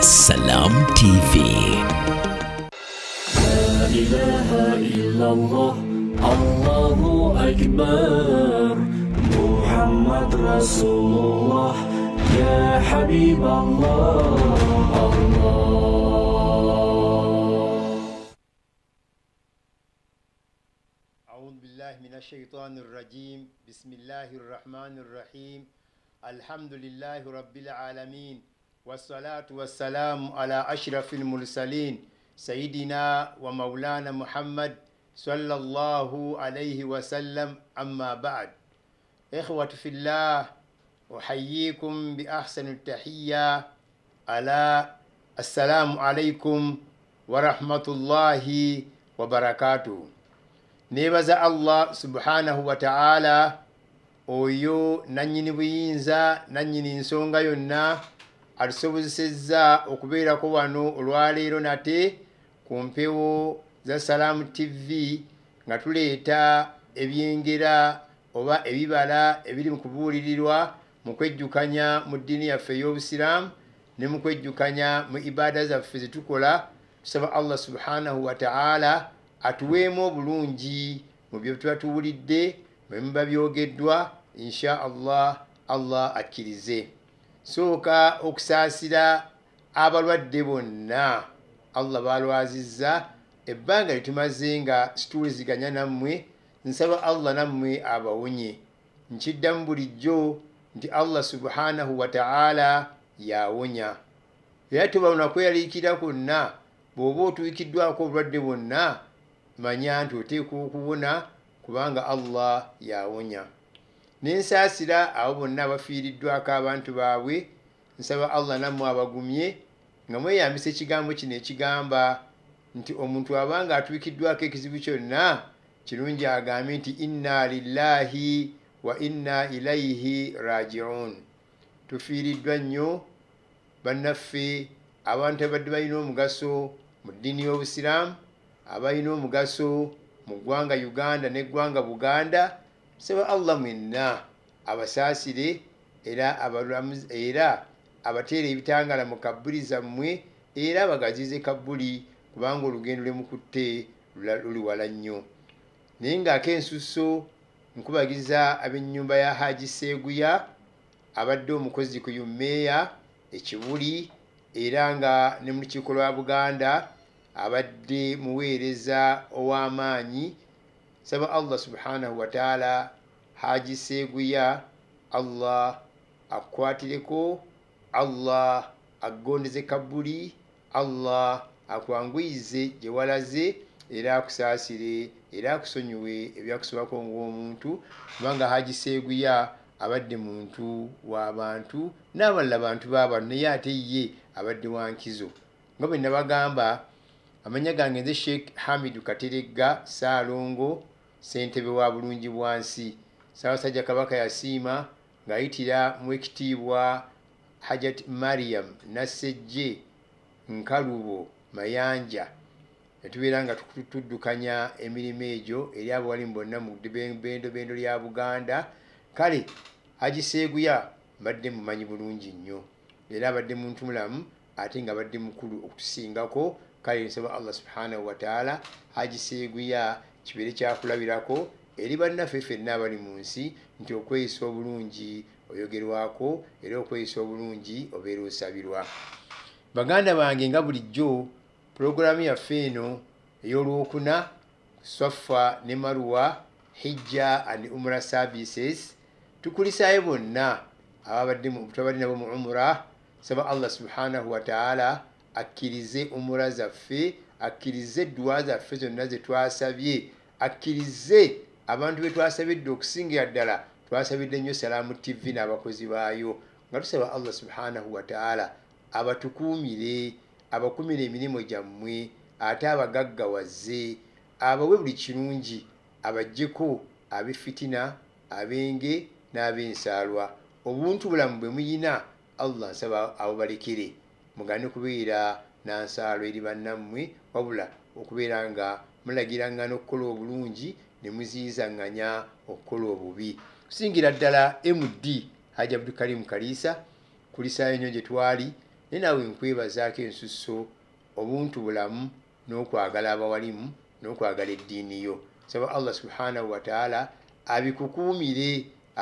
سلام تي في لا إله إلا الله الله أكبر محمد رسول الله يا حبيب الله الله أعوذ بالله من الشيطان الرجيم بسم الله الرحمن الرحيم الحمد لله رب العالمين والصلاة والسلام على أشرف المرسلين سيدنا ومولانا محمد صلى الله عليه وسلم أما بعد إخوة في الله أحييكم بأحسن التحية على السلام عليكم ورحمة الله وبركاته neebaza الله سبحانه وتعالى ويو nannyini buyinza nannyini نسونغا يونا atusobozesezza okubeerako wano olwaleero nate ku mpewo za salaamu tivi nga tuleeta ebyengera oba ebibala ebiri mu kubuulirirwa mu kwejjukanya mu ddiini yaffe ey'obusiraamu ne mu kwejjukanya mu ibaada zaffe zetukola tusaba allah subhanahu wataala atuweemu obulungi mu byo tuba tuwulidde mwemuba byogeddwa insha allah allah akkirize sooka okusaasira abalwadde bonna allah balwaziza ebbanga litumaze nga situliziganya nammwe nsaba allah nammwe abawonye nkiddamu bulijjo nti allah subhanahu wataala yawonya era tobawona kweyaliikira kwonna bw'oba otuikiddwako obulwadde bwonna manya nti oteekwa okubona kubanga allah yawonya ya nensaasira abo bonna abafiiriddwako abantu baabwe nsaba allah nammwe abagumye nga mweyambisa ekigambo kino ekigamba nti omuntu abanga atuukiddwako ekizibu kyonna kirungi agambe nti inna lillahi wa inna ilaihi rajiun tufiiriddwa nnyo bannaffe abantu abadde balina omugaso mu ddiini y'obusiraamu abalina omugaso mu ggwanga uganda n'eggwanga buganda sebe allah mwenna abasaasire era abalamuz era abateera ebitangala mu kabbuli zammwe era bagazize kabbuli kubanga olugendo lwemukutte luli wala nnyo naye ng'akensusso nkubagiza ab'ennyumba ya haji seeguya abadde omukozi ku yummeeya ekibuli era nga ne mu lukiiko lwa buganda abadde muweereza ow'amaanyi saba allah subhanahu wataala hagiseeguya allah akwatireko allah agondeze kabbuli allah akwanguyize gyewalaze era akusaasire era akusonyiwe ebyakusobako ngaomuntu kubanga hagiseeguya abadde muntu w'abantu n'abalala bantu baabano naye ate ye abadde wankizo nga bwe nabagamba amanya gange nze sheekh hamidu katereggga saalongo ssentebe wa bulungi bwansi ssaabasajja kabaka yasiima ng'ayitira mu ekitiibwa hajat mariam nassejje nkalubo mayanja netubeera nga tuddukanya emirimu egyo eri abo wali mu bonna mu bendobendo lya buganda kale agiseeguya mbadde mumanyi bulungi nnyo era abadde muntu mulamu ate nga badde mukulu okutusingako kale nsaba allah subhanahu wataala agiseeguya kibeere kyakulabirako eri bannaffe ffenna abali mu nsi nti okweyisa obulungi oyogerwako era okweyisa obulungi obeera osabirwa baganda bange nga bulijjo pulogulaamu yaffe eno ey'olwokuna swaffa ne maruwa hijja and umra services tukulisayo bonna ababaddetwabadde nabo mu umura saba allah subhanahu wataala akkirize umura zaffe akkirize edduwa zaffe zonna zetwasabye akkirize abantu be twasabidde okusingira ddala twasabidde nnyo salaamu tivi n'abakozi baayo nga tusaba allah subhanahu wataala abatukuumire abakumire emirimu gyammwe ate abagaggawaze abawe buli kirungi abajjeko abefitina abenge n'abensaalwa obuntu bulamu bwe muyina allah nsaba abo balekere mugane kubeera nansaalo eri bannammwe wabula okubeera nga mulagirangana okukola obulungi ne muziyizaŋŋanya okukola obubi kusingira ddala md haji abdukarimu kaliisa kulisayo nnyo gye twali naye naawe nkwebazaako ensusso obuntu bulamu n'okwagala abawalimu n'okwagala eddiini yo saba allah subhanahu wataala abikukuumire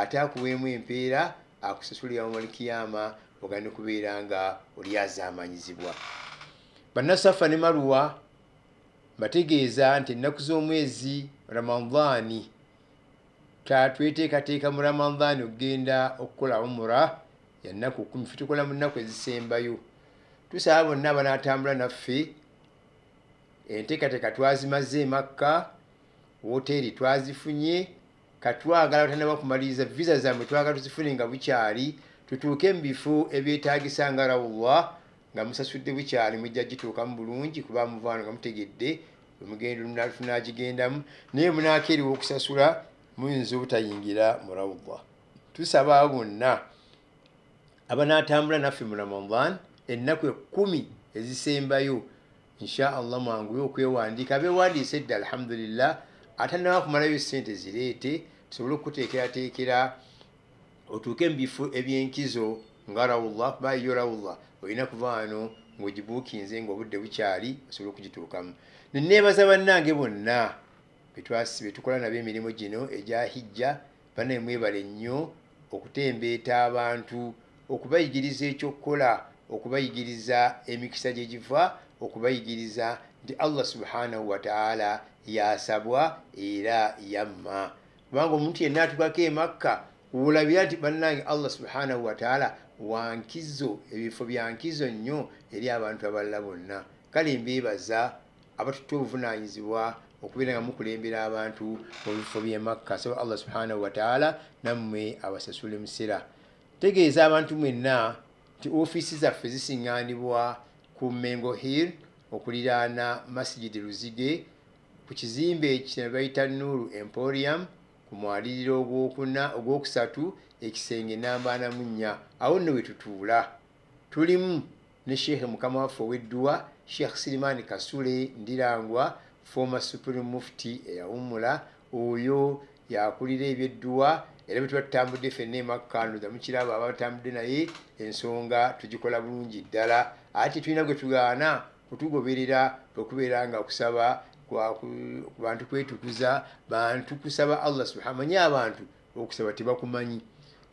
ate akuweemu empeera akusasulirawo malikiyama ogane kubeera nga oliazaamanyizibwa bannasafa ne maluwa mbategeeza nti ennaku z'omwezi ramadaani twetekateeka mu ramadaani okugenda okukola umura yanaku kumi fetukola mu nnaku ezisembayo tusaba bonna abanaatambula naffe enteekateeka twazimaze emakka woteeri twazifunye katwagala batanaba kumaliriza visa zammwe twagala tuzifune nga bukyali tutuuke mu bifo ebyetaagisa nga rawulla nga musasudde bukyali mujja gituukamu bulungi kuba muvaano nga mutegedde omugendo nagigendamu naye munaakeeriwa okusasula muyinza obutayingira mu rawdha tusaba bonna abanatambula naffe mu ramadan ennaku ekumi ezisembayo inshaallah mwanguye okwewandiika bewandiise dda alhamdulillah ate nawakumalayo sente zireete tusobole okuteekerateekera otuuke mu bifo ebyenkizo nga rawullah bayiyo rawullah olina kuvaano ngaogibuukinze ngaobudde bukyali osobole okugituukamu neneebaza bannange bonna betukola nabo emirimu gino egyahijja banaemwebala ennyo okutembeeta abantu okubayigiriza ekyokkola okubayigiriza emikisa gyegiva okubayigiriza nti allah subhanahu wataala yasabwa era yamma kubanga omuntu yenna atukako emakka wolabira nti bannange allah subhanahu wataala wankizo ebifo byankizo nnyo eri abantu abalala bonna kale mbeebaza abatutte obuvunanyizibwa okubeera nga mukulembera abantu mu bifo byemakka saba allah subhanahu wataala nammwe abasasule musera tegeeza abantu mwenna nti ofiisi zaffe zisiŋŋaanibwa ku mengo hill okuliraana masigidi luzige ku kizimbe ekina bayita nuuru emporium ku mwaliriro ogwokuna ogwokusatu ekisenge nambaanamu nnya awo nno we tutuula tulimu ne sheekhe mukama waffe ow'edduwa sheekhe sirimaani kasule ndirangwa foma supreme mufti eyawumula oyo yakulira ebyedduwa era bye tuba tutambudde ffenna emakkanuza mukiraba aba batambudde naye ensonga tugikola bulungi ddala ate tulina gwe tugaana kutugoberera okubeera nga kusaba bantu kwetukuza bantu kusaba allah subhana manye abantu okusaba tebakumanyi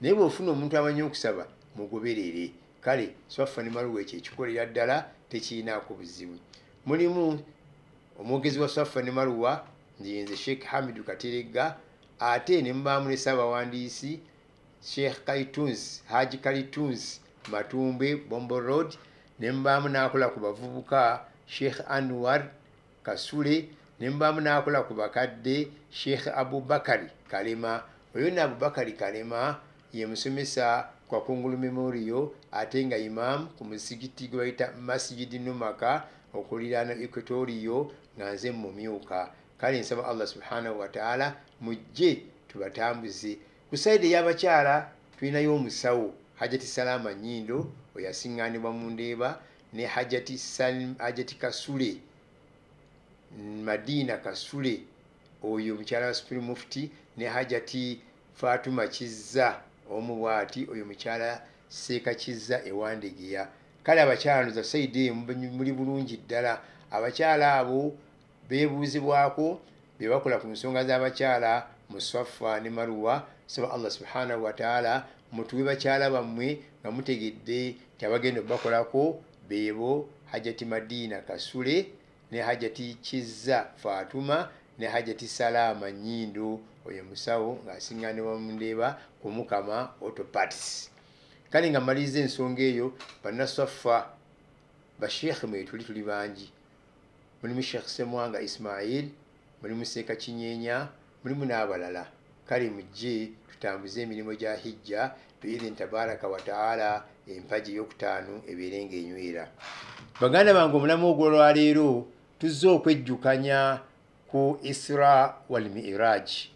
naye bwofuna omuntu amanyi okusaba mugoberere kale swaffa ne maluwa ekyo ekikolera ddala tekirinaako buzibu mulimu omwogezi wa swaffa ne maluwa nzeyenze sheekh hamidu kateregga ate ne mubaamu ne saabawandiisi sheekh kaitunes haji kalitunes matumbe bombo road ne mubaamu n'akola ku bavubuka sheekh anwar kasule ne mubaamu n'akola ku bakadde sheekh abubakari kalema oyo ne abubakari kalema ye musomesa kwa kungulu memorial ate nga imam ku musigiti gwe bayita masigidi numaka okuliraano equatorio nga nze mumyuka kale nsaba allah subhanahu wataala mujje tubatambuze ku saidi ey'abakyala tulinayo omusawo hajati salama nyindo oyasiŋŋanibwa mu ndeeba ne hajati, hajati kasule madina kasule oyo mukyala wa supiri mufti ne hajati fatuma kizza omubwati oyo mukyala seekakiza ewandegeya kale abakyalanoza saidi muli bulungi ddala abakyala abo beebuuzibwako bye bakola ku nsonga z'abakyala muswaffa ne maruwa soba allah subhanahu wataala mutuwe bakyala bammwe nga mutegedde nti abagenda obakolako beebo hajati madiina kasule ne hajati kiza fatuma ne hajati salama nyindo oyo musawo ngaasiŋŋane wamundeeba ku mukama autopats kale nga maliriza ensonga eyo bannaswaffa bashekhe mwe tuli tuli bangi mulimu shekh semwanga ismail mulimu seeka kinyeenya mulimu n'abalala kale mujje tutambuze emirimu gya hijja biidhin tabaraka wataala empaji eyokutaanu ebeere ngaenywera baganda bange omulamu ogwolwaleero tuzze okwejjukanya ko isra wal mi'raj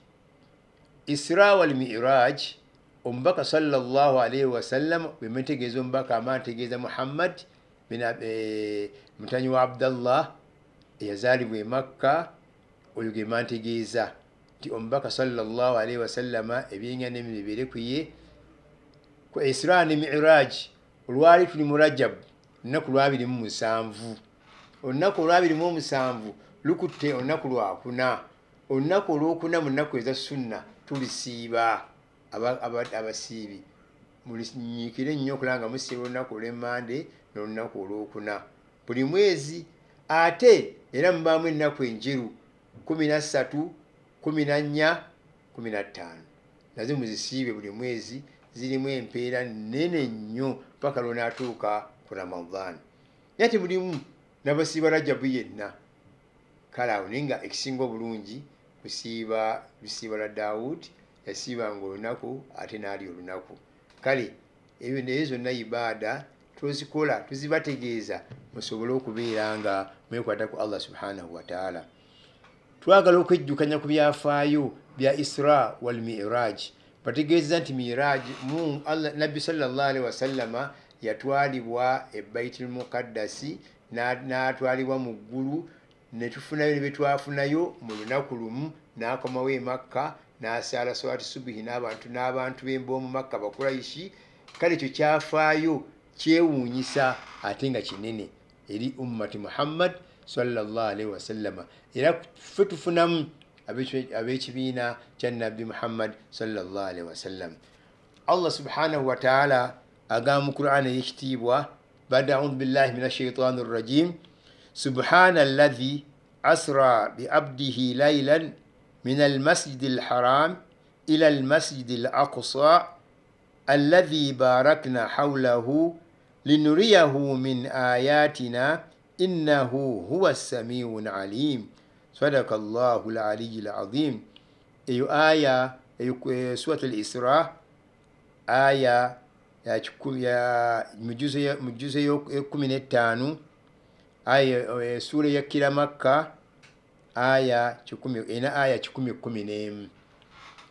isra wal mi'raj umbaka sallallahu alaihi wasallam be mitegeza umbaka amategeza muhammad bina e, eh, mutanyi wa abdallah yazalibwe makka oyo ge mantegeeza ti omubaka salllahalihi wasallama ebyenga nemibibirekuye ku isra ne miraj olwali tuli mu rajabu olunaku lwabirimu musanvu olunaku olwabirimu omusanvu lukutte olunaku lwakuna olunaku olwokuna mu nnaku eza sunna tulisiiba abasiibi munyiikire nnyo okulanga musiiba olunaku olwemmande n'olunaku olwokuna buli mwezi ate era mubaamu ennaku enjeru kumi na ssatu kumi na nnya kumi na ttaano nazi muzisiibe buli mwezi zirimu empeera nnene nnyo paka lwonaatuuka ku ramadaan naye tebulimu n'abasiiba rajabu yenna kale awo naye nga ekisinga obulungi kusiiba lusiiba lwa daawuudi yasiibanga olunaku ate naali olunaku kale ebyo naye zonna ibaada tozikola tuzibategeeza musobole okubeera nga mwekwatako allah subhanahu wataala twagala okwejjukanya ku byafaayo bya isra walmiraj bategeeza nti miraj nabbi salllahalihi wasallama yatwalibwa ebaitilmuqaddasi n'atwalibwa mu ggulu netufunayo ne betwafunayo mu lunaku lumu n'akomawo emakka n'asaala swati subuhi n'abantu n'abantu b'emboomu makka bakurayishi kale ekyo kyafaayo kyewuunyisa ate nga kinene eri ummati muhammad salllahalihi wasallama era ffe tufunamu ab'ekibiina kya nabbi muhammad salllahalihi wasallam allah subhanahu wataala agamba mu qur'an ey'ekitiibwa baada audu billahi min ashaitaani rrajim سبحان الذي أسرى بأبده ليلا من المسجد الحرام إلى المسجد الأقصى الذي باركنا حوله لنريه من آياتنا إنه هو السميع العليم صدق الله العلي العظيم أي آية أي سورة الإسراء آية يا مجوزة يكمن التانو aya esuula eh, yakkira makka aya ena aya kikumi kumi nemu mm.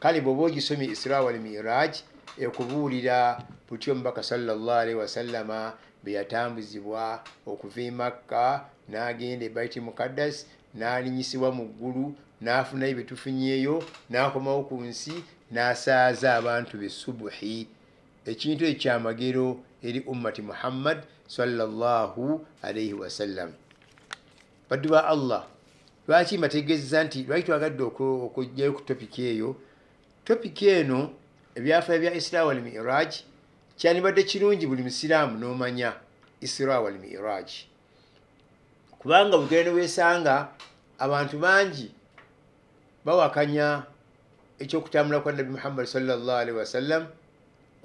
kale bweoba ogisomye israwalmiraj ekubuulira butyo omubaka salllahalihi wasallama beyatambuzibwa okuva emakka n'agenda ebaiti mukaddas n'alinyisibwa mu ggulu n'afunayo betufunyeeyo n'akomawo ku nsi n'asaaza abantu besubuhi ekintu ekyamagero eri ummati muhammad sallallahu alaihi wasallam badduwa allah lwaki mbategeeza nti lwaki twagadde okugjayo ku topiki eyo topiki eno ebyafaa bya isra walmiraj kyandibadde kirungi buli musiraamu n'omanya isra walmiraj kubanga bugere ne weesanga abantu bangi bawakanya ekyokutambula kwa nabi muhammad sallallah alaihi wasallam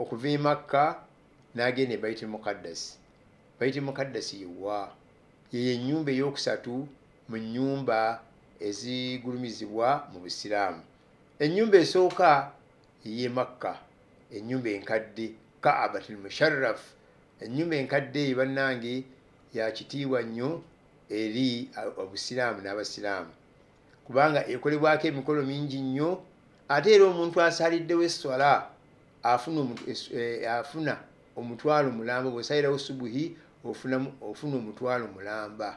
okuva e makka n'agenda ebaitul mukaddasi bayite mukaddasi yewwa yeyo ennyumba eyokusatu mu nnyumba ezigulumizibwa mu busiraamu ennyumba esooka ye makka ennyumba enkadde kaabat lmusharaf ennyumba enkadde eyibannange yakitiibwa nnyo eri obusiraamu n'abasiraamu kubanga ekolebwako emikolo mingi nnyo ate era omuntu asaliddewo eswala eh, afuna omutwalo mulambo bwesalirawo subuhi ofuna omutwalo mulamba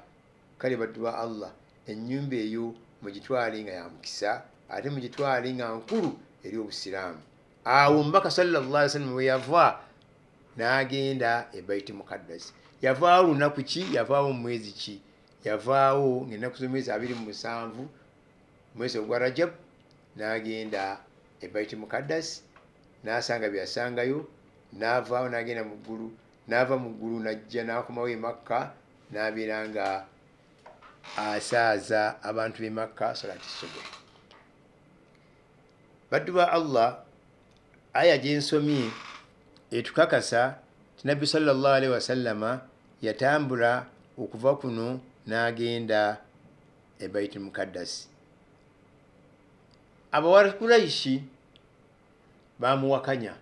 kale baddu ba allah enyumba eyo mugitwale nga yamukisa ate mugitwale nga nkulu eri obusiraamu awo mbaka salllasalam weyava nagenda ebaiti mukadasi yavaawo lunaku ki yavaawo mumwezi ki yavaawo ngaenaku zomwezi abiri musanvu mwezi ogwa rajab nagenda ebaiti mukadasi nasanga byasangayo navaawo nagenda muggulu naava mu ggulu najja n'akomawo emakka naabeera nga asaaza abantu bemakka salati sobe baddu ba allah aya gyensomye etukakasa tinabbi salllah alihi wasallama yatambula okuva kuno n'agenda e baiti mukaddasi abawarakuraishi bamuwakanya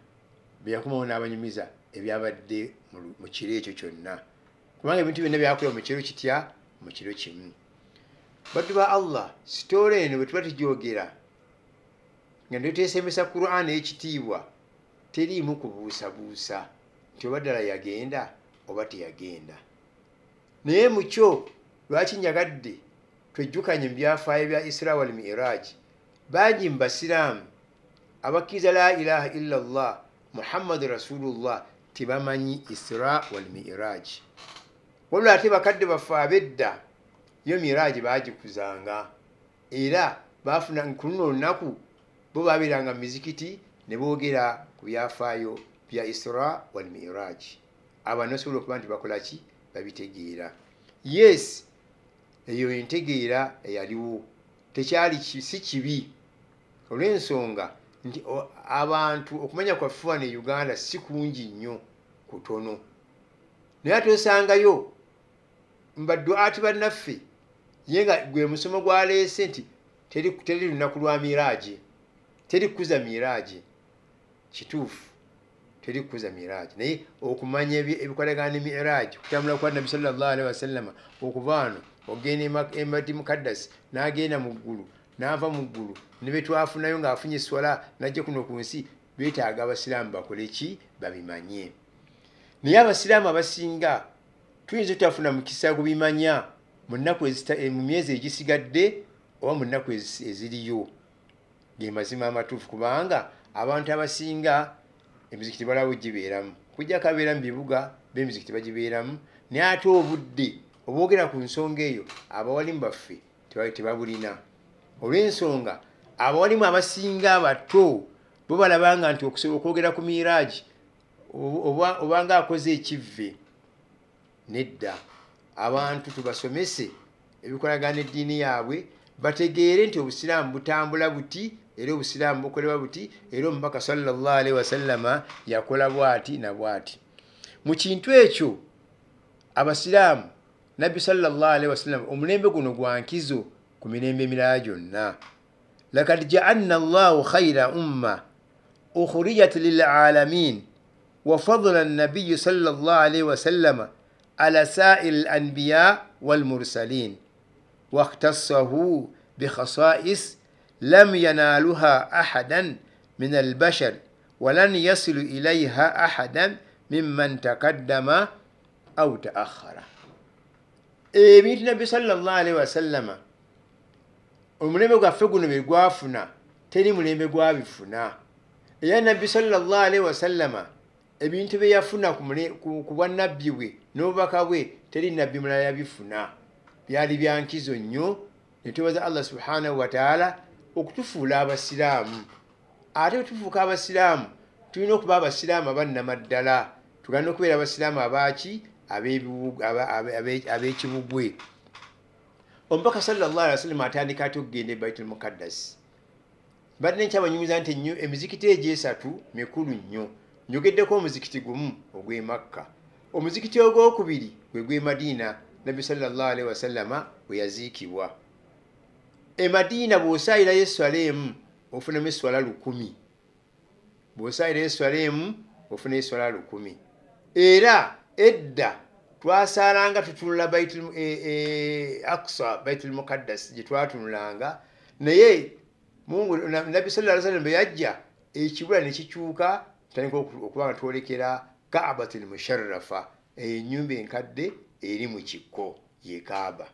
beyakomawo n'abanyumiza ebyabadde mu kiro ekyo kyonna kubanga ebintu byonna byakolewa mu kiro kitya mu kiro kimu baddu ba allah sitoola eno bwe tuba tujogera nga netwesembesa quran ekitiibwa teriimu kubuusabuusa nti oba ddala yagenda oba teyagenda naye mukyo lwaki njagadde twejjukanye mu byafaayo bya isra walmiraji bangi mu basiraamu abakkiriza la ilaha illa llah muhammadu rasulullah tebamanyi isra wal miraji wabula ate bakadde baffe abedda yo miraji bagikuzanga era bafuna kuluna olunaku bo babeeranga mumizikiti ne boogera ku byafaayo bya isra wal miraji abantu basobola okuba nti bakolaki babitegeera yes eyo entegeera eyaliwo tekyali si kibi olw'ensonga nti abantu okumanya kwaffe wano e uganda si kungi nnyo kutono naye ate osangayo mbaddu ati bannaffe ye nga gwe musomo gwaleese nti teri lunaku lwa miraaje terikuza miraaje kituufu terikuza miraaje naye okumanya ebikolagana miraaje kutambula kwa nabi sallaalhi wasallama okuva ano ogenda emadimukaddasi e n'agenda mu ggulu n'ava mu ggulu ne be twafunayo ng'afunye eswala najja kuno ku nsi beetaaga abasiraamu bakole ki babimanye naye abasiraamu abasinga tuyinza tutafuna mukisa gubimanya eh, mu myezi egisigadde oba mu nnaku eziriyo ge mazima amatuufu kubanga abantu abasinga emiziki tebalawo gibeeramu kujja kabeera mu bibuga bemiziki tebagibeeramu naye ate obudde obwogera ku nsonga eyo abawalimu baffe tebabulina te olw'ensonga abawalimu abasinga abato bwe balabanga nti okusobola okwogera ku miraagi obanga akoze ekivve nedda abantu tubasomese ebikolagana eddiini yaabwe bategeere nti obusiraamu butambula buti era obusiraamu bukolebwa buti era omubaka salllaalii wasallama yakola bwati nabwati mu kintu ekyo abasiraamu nabbi salllaalii wasallama omulembe guno gwankizo ku mirembe emirala gyonna lakad jaalna allahu khaira umma ukhrijat lilalamin wafadula nabiyu salllah alaihi wasallama ala sairi lanbiya walmursalin واختصه بخصائص لم ينالها احدا من البشر ولن يصل اليها احدا ممن تقدم او تاخر. إيه النبي صلى الله عليه وسلم omulembe gwaffe guno be gwafuna teri mulembe gwabifuna era nabbi salllahalihi wasallama ebintu bye yafuna ku bwannabbi bwe n'obubaka bwe teri nabbi mulala yabifuna byali byankizo nnyo netwebaza allah subhanahu wataala okutufuula abasiraamu ate wetufuuka abasiraamu tulina okuba abasiraamu abannamaddala tugana okubeera abasiraamu abaki abekibugwe abe, abe, abe, abe, abe, abe, abe, abe, omubaka salllah ali wasallama atandika ati okugenda ebaitul mukaddas mbadde nkyabanyumiza nti nnyo emizikiti egyesatu mikulu nnyo njogeddeko omuzikiti gumu ogwe makka omuzikiti ogwokubiri gwe gwe madiina nabbi salllah alihi wasallama we yaziikibwa e madiina bw'osaayirayo eswala emu ofunamu eswala lukumi bw'osaayirayo eswala emu ofunayo eswala lukumi era edda twasaalanga tutunula aksa e, e, baitulmukaddas gyetwatunulanga naye nabbi salaslam beyajja ekibula nekikyuka tutandika okubanga twolekera kabat lmusharafa enyumba enkadde eri mu kikko ye kaaba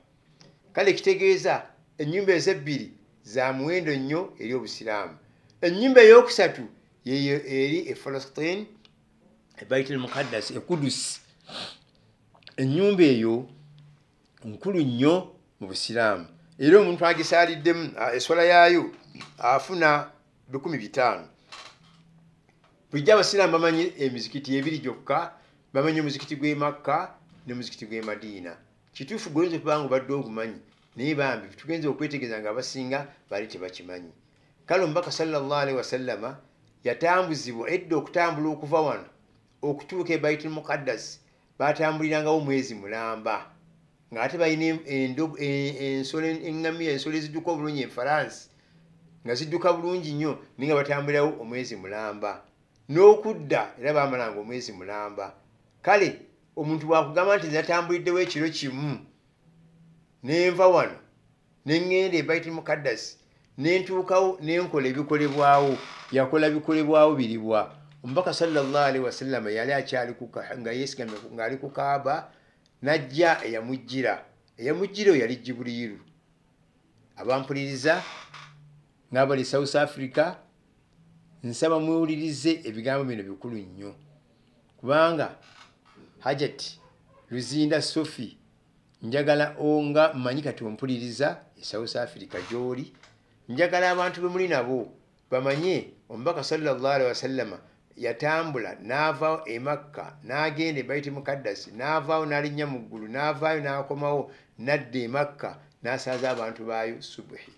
kale kitegeeza enyumba ezebbiri za muwendo nnyo eri obusiraamu enyumba eyokusatu yeyo eri efalastine ebaitulmukaddas ekudusi ennyumba eyo nkulu nnyo mu busiraamu era omuntu agisaaliddemu eswala yaayo afuna 5 bulijjo abasiraamu bamanyi emizikiti ebiri gyokka bamanyi omuzikiti gw'e makka ne muzikiti gw'e madiina kituufu goyinza okuba nga obadde ogumanyi naye bambi tugenza okwetegeeza nga abasinga baali tebakimanyi kale omubaka salllahalihi wasallama yatambuzibwa edda okutambula okuva wano okutuuka e baitul mukaddasi batambulirangawo mwezi mulamba ngaate balina ensoleŋŋamiya ensolo eziduka obulungi enfalansi nga zidduka bulungi nnyo naye nga batambulirawo omwezi mulamba n'okudda era bamalanga omwezi mulamba kale omuntu bwakugamba nti natambuliddewo ekiro kimu nenva wano neŋŋenda ebaiti mukadasi nentuukawo nenkola ebikolebwawo yakola bikolebwawo biribwa omubaka sawasalam yali akyalingaali ku kaaba najja eyamujjira eyamujjira oyo yali jibuliiru abampuliriza ngaabali south africa nsaba muwulirize ebigambo bino bikulu nnyo kubanga hajat luzinda sofi njagala nga mmanyi kati ompuliriza e south africa gyoli njagala abantu bemuli nabo bamanye omubaka sallaalwasalama yatambula n'avaawo e makka n'agenda ebaiti mukaddasi n'avaawo n'alinnya mu ggulu n'avaayo n'akomawo nadda e makka n'asaaza abantu baayo subuhi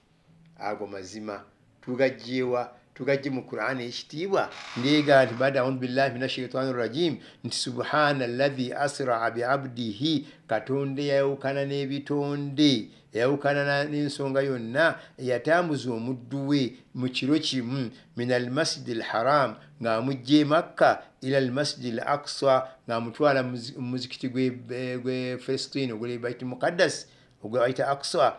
ago mazima tugajjewa tugajje mu qurani ekitiibwa ndiyegaa nti baada audu billahi min ashaitaani rrajim nti subhana allahi asraa biabdihi katonda yawukana n'ebitonde yawukana n'ensonga yonna eyatambuza omuddu we mu kiro kimu min almasidi lharam ng'amugja emakka ila almasidi laksa ng'amutwala mu muzikiti gwe eh, falestine ogule baiti mukaddas ogwebaita aksa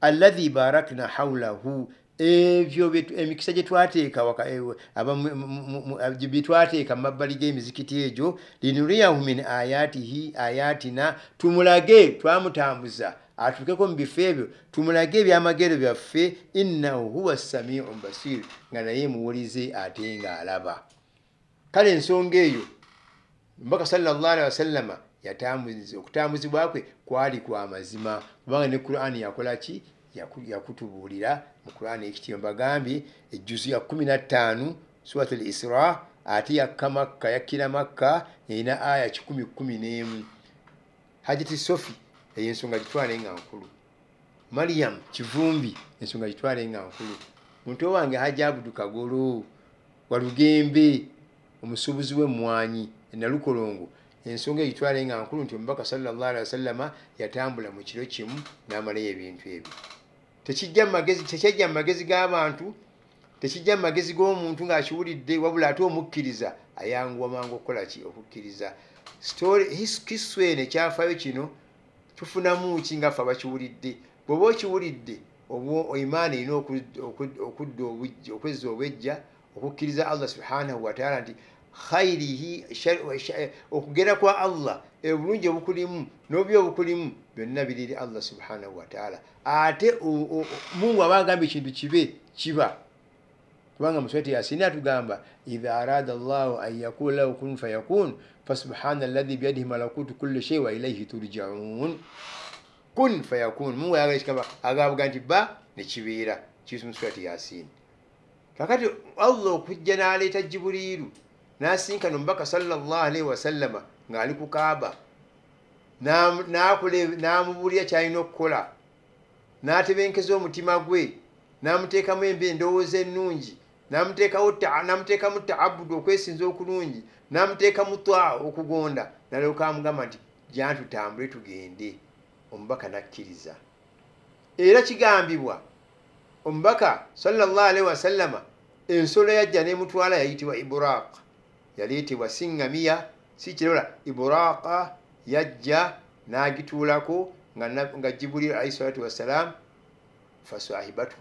allahi barakna haulahu ebyo emikisa gyetwateekabyetwateeka eh, eh, mu mabbali g'emizikiti egyo linuriyahu min ayatina tumulage twamutambuza atukeko mu bifo ebyo tumulage ebyamagero byaffe innahu huwa samiun basir nga naye muwulize ate nga alaba kale ensonga eyo mbaka salllahalii wasallama okutambuzibwa kwe kwali kwa mazima kubanga ne qurani yakola ki yakutubuulira mu qurani ekityo mbagambye ejjuzu ya kumi nattaanu surat al isra ate yakka makka yakkira makka eyina aya kikumi kumi n'emu hajati sofie eyo ensonga gitwale nga nkulu mariyamu kivumbi ensonga gitwale nga nkulu muntu owange hajja abudu kagolo walugembe omusuubuzi wemwanyi enalukolongo ensonga egitwale nga nkulu nti omubaka sawasalama yatambula mu kiro kimu n'amalayo ebintu ebyo tekijja mumagezi g'abantu tekijja mumagezi g'omuntu ng'akiwulidde wabula ate omukkiriza ayanguwa mangu okukolaki okukkiriza kiswe nekyafayo kino tufunamu ki ngaffe abakiwulidde bweoba okiwulidde imaana erina okudda okwezza obwejja okukkiriza allah subhanahu wataala nti khairihi okugera kwa allah obulungi obukulimu n'obuby obukulimu byonna biriri allah subhanahu wataala ate mungu aba agamba ekintu kibe kiba kubanga musweteyasiina atugamba idha arada allahu an yakuna lahu kun fayakun fasubhana alladhi biyadihi malakutu kulli shei wailaihi turjaun kun fayakun mugagaagamba nti ba nekibiira kisumusurati yasin kakati allah okujja naleeta jibuliiru nasinkano mubaka salllahalaihi wasallama ngaali ku kaaba namubulira kyalina okukola natebenkeza omutima gwe namuteekamu emba endowooza ennungi namuteekamu taabudu okwesinza okulungi namuteeka mutwa okugonda naleka amugamba nti jantutambule tugende omubaka nakkiriza era kigambibwa omubaka salllahalihi wasallama ensolo yajja nemutwala yayitibwa iburaqa yaleetebwa singamiya si kirola iburaqa yajja nagituulako nga jibuliri alaihi salatu wassalamu fasahibatu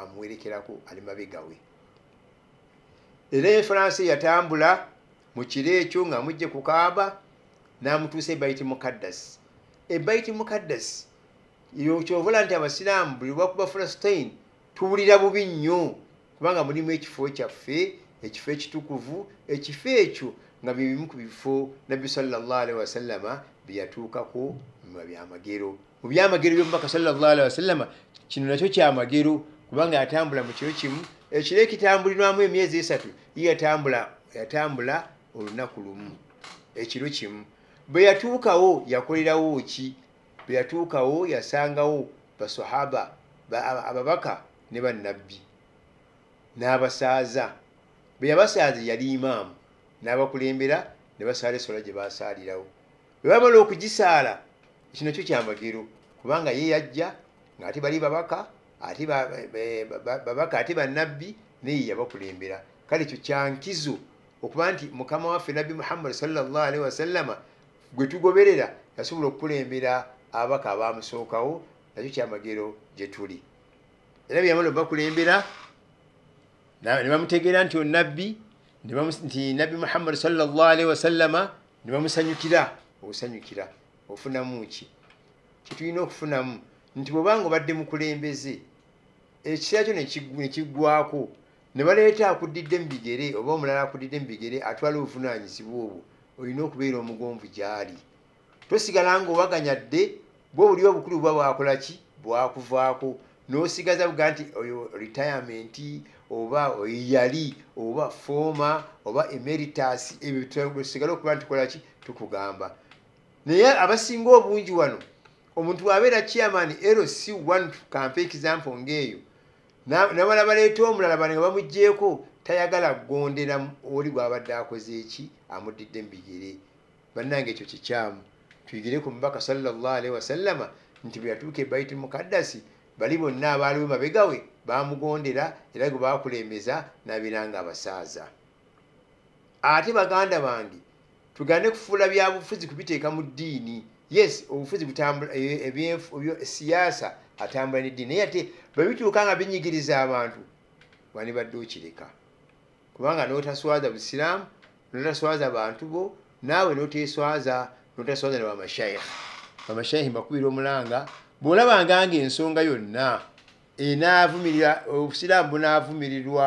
amuwerekerako ali mabegawe era efransa yatambula mukiro ekyo nga mujje kukaaba namutuusa ebaiti mukaddasi ebaiti mukaddasi kyovula nti abasiraamu buli lwakuba falastine tuwulira bubi nnyo kubanga mulimu ekifo kyaffe ekifo ekitukuvu ekifo ekyo nga byebimu ku bifo nabbi salllahalihi wasallama byeyatuukako mua byamagero mu byamagero byomubaka salllahalihi wasallama kino nakyo kyamagero kubanga yatambula mu kiro kimu ekiro ekitambulirwamu emyezi esatu yeyatambula yatambula olunaku lumu ekiro kimu bwe yatuukawo yakolerawo ki bwe yatuukawo yasangawo basahaba ababaka ne bannabbi n'abasaaza bwe yabasaaza yali imaamu n'abakulembera ne basaala esola gye basaalirawo bwe bamala okugisaala kino kyo kyamagero kubanga ye yajja ng'ate bali babaka ate babaka ate bannabbi naye yabakulembera kale ekyo kyankizo okuba nti mukama waffe nabbi muhammadi salllahalihi wasallama gwe tugoberera yasobola okukulembera abaka abamusookawo nakyo kyamagero gye tuli era byamala obakulembera ne bamutegeera nti onabbi nti nabbi muhammadi salllahalihi wasallama ne bamusanyukira obusanyukira ofunamu ki kyetulina okufunamu nti bwebanga obadde mukulembeze ekiseera kyo nekiggwaako ne baleeta akuddidde mu bigere oba omulala akuddidde mu bigere atwala obuvunanyizibwa obwo olina okubeera omugonvu gyali tosigala nga owaganya dde bwe buli obukulu buba bwakola ki bwakuvaako n'osigaza buga nti oyo retirement oba eyali oba foma oba emeritas ebyosigale okuba nti kola ki tukugamba naye abasinga obungi wano omuntu wabeera chairman lc one camp example ngaeyo namala baleeta omulala bane nga bamugjeeko tayagala kugondera oli gwabadde akoze eki amuddidde mubigere bannange ekyo kikyamu tuyigire ku mubaka salllahalihi wasallama nti bwe yatuuka ebaiti mukaddasi bali bonna abaaliwo mabegawe bamugondera era gwe bakulembeza nabiranga abasaaza ate baganda bange tugande kufuula bya bufuzi kubiteeka mu ddiini yes obufuzi butambula e-, siyaasa e, e, e, e, e, e, e, e, atambula neddiini naye ate bwebituuka nga binyigiriza abantu wanibadde okireka kubanga notaswaza busiraamu notaswaza bantu bo naawe noteswaza notaswaza newamashaikhi amashaikhi mbakubira omulanga bwolabanganga ensonga yonna enavumirira obusiraamu bunavumirirwa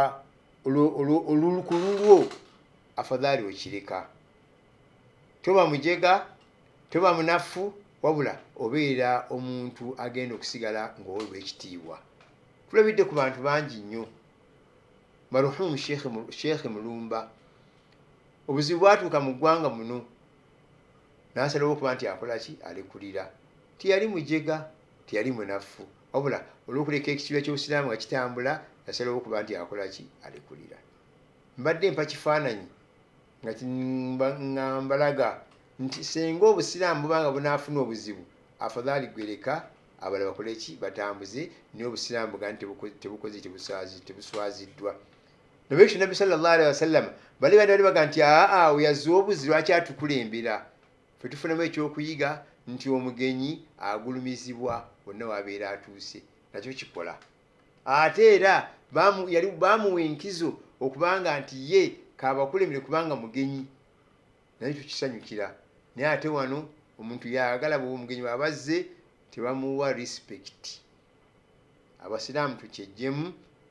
olulukululwo afadhali okireka toba mujega toba munafu wabula obeera omuntu agenda okusigala ngaowelwa ekitiibwa tulabidde ku bantu bangi nnyo maruhumu sheekhe mulumba obuzibu bwatuuka mu ggwanga muno nasalawo okuba nti akolaki alekulira tiyali mujega tiyali munaffu wabula olwokuleka ekitiibwa kyobusiraamu nga kitambula yasalawo okuba nti akolaki alekulira mbadde mpa kifaananyi nga mbalaga nti singa obusiraamu buba nga bunaafuna obuzibu afadhali gwereka abala bakoleki batambuze naye obusiraamu bugana tebukozi tebuswaziddwa nabekityo nabbi salallah alihi wasallama bali bandi bali baga nti aa weyaza obuzi lwaki atukulembera fetufunamu ekyokuyiga nti omugenyi agulumizibwa wonna wabeera atuuse nakyo kikola ate era yali bamuwa enkizo okubanga nti ye kaabakulembere kubanga mugenyi naye kyo kisanyukira naye ate wano omuntu yagala bwomugenyi bwabazze tebamuwa respect abasiraamu tukyejjemu